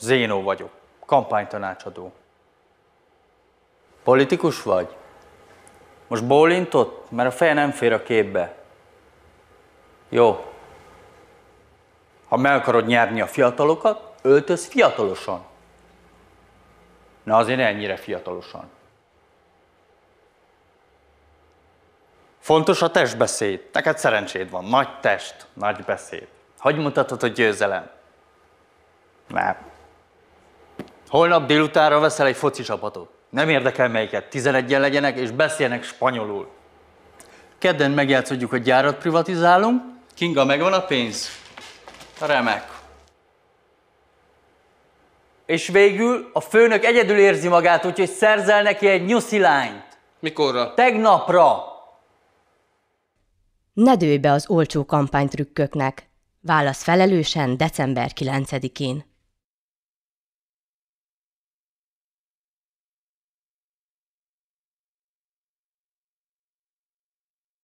Zénó vagyok, kampánytanácsadó. Politikus vagy? Most bólintott, mert a feje nem fér a képbe. Jó. Ha meg akarod nyerni a fiatalokat, öltöz fiatalosan. Na azért ennyire fiatalosan. Fontos a testbeszéd. Neked szerencséd van. Nagy test, nagy beszéd. Hogy mutatod a győzelem? Nem. Holnap délutánra veszel egy foci csapatot. Nem érdekel melyiket, 11 legyenek és beszélnek spanyolul. Kedden megjátszódjuk, hogy gyárat privatizálunk. Kinga, megvan a pénz? Remek. És végül a főnök egyedül érzi magát, úgyhogy szerzel neki egy lányt. Mikorra? Tegnapra. Ne dőj be az olcsó kampánytrükköknek. Válasz felelősen december 9-én.